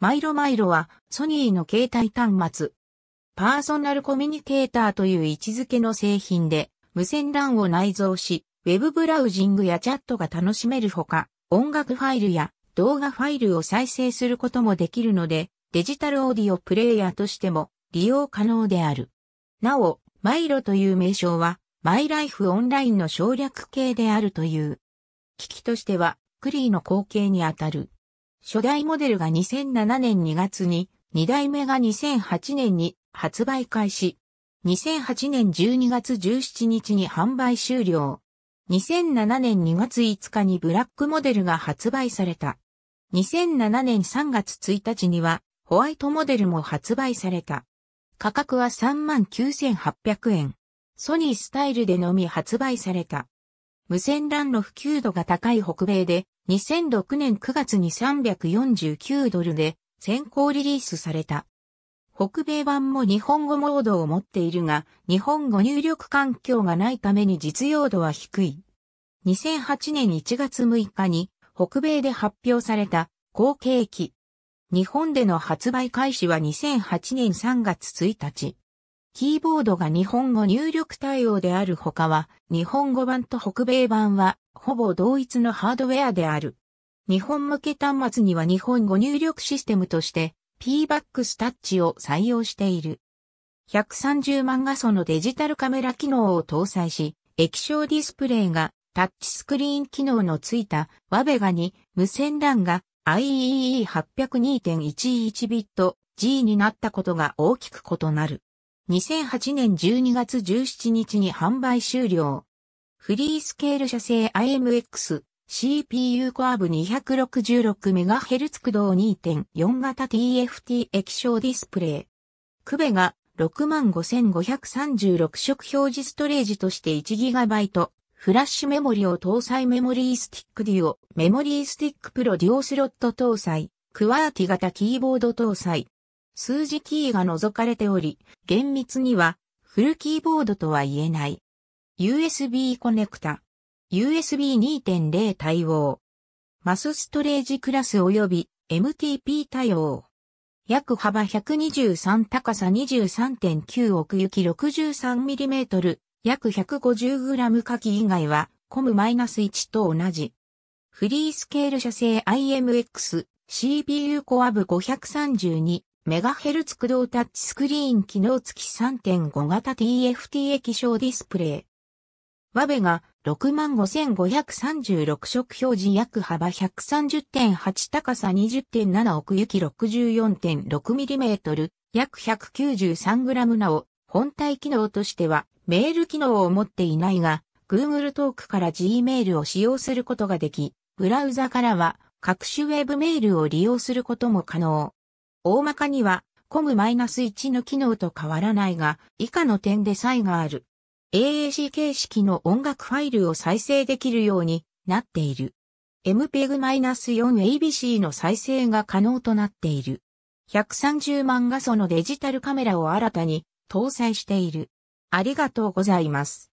マイロマイロはソニーの携帯端末。パーソナルコミュニケーターという位置づけの製品で無線 LAN を内蔵し、ウェブブラウジングやチャットが楽しめるほか、音楽ファイルや動画ファイルを再生することもできるので、デジタルオーディオプレイヤーとしても利用可能である。なお、マイロという名称は、マイライフオンラインの省略形であるという。機器としては、クリーの後継にあたる。初代モデルが2007年2月に、2代目が2008年に発売開始。2008年12月17日に販売終了。2007年2月5日にブラックモデルが発売された。2007年3月1日にはホワイトモデルも発売された。価格は39,800円。ソニースタイルでのみ発売された。無線 LAN の普及度が高い北米で、2006年9月に349ドルで先行リリースされた。北米版も日本語モードを持っているが、日本語入力環境がないために実用度は低い。2008年1月6日に北米で発表された後継機。日本での発売開始は2008年3月1日。キーボードが日本語入力対応であるほかは、日本語版と北米版は、ほぼ同一のハードウェアである。日本向け端末には日本語入力システムとして p b a スタッチを採用している。130万画素のデジタルカメラ機能を搭載し、液晶ディスプレイがタッチスクリーン機能のついたワベガに無線 LAN が IEEE802.11 ビット G になったことが大きく異なる。2008年12月17日に販売終了。フリースケール社製 IMX CPU コアブ 266MHz 駆動2.4型 TFT 液晶ディスプレイ。クベが65,536色表示ストレージとして 1GB フラッシュメモリを搭載メモリースティックデュオ、メモリースティックプロデュオスロット搭載、クワーティ型キーボード搭載、数字キーが除かれており、厳密にはフルキーボードとは言えない。USB コネクタ。USB 2.0対応。マスストレージクラス及び MTP 対応。約幅123高さ23.9奥行き 63mm、約 150g 下記以外は、コム -1 と同じ。フリースケール社製 IMX CPU コアブ532メガヘルツ駆動タッチスクリーン機能付き3.5型 TFT 液晶ディスプレイ。ワベが65,536色表示約幅130.8高さ20.7奥行き 64.6mm 約 193g なお本体機能としてはメール機能を持っていないが Google トークから Gmail を使用することができブラウザからは各種ウェブメールを利用することも可能。大まかには、コム -1 の機能と変わらないが、以下の点で差異がある。AAC 形式の音楽ファイルを再生できるようになっている。MPEG-4ABC の再生が可能となっている。130万画素のデジタルカメラを新たに搭載している。ありがとうございます。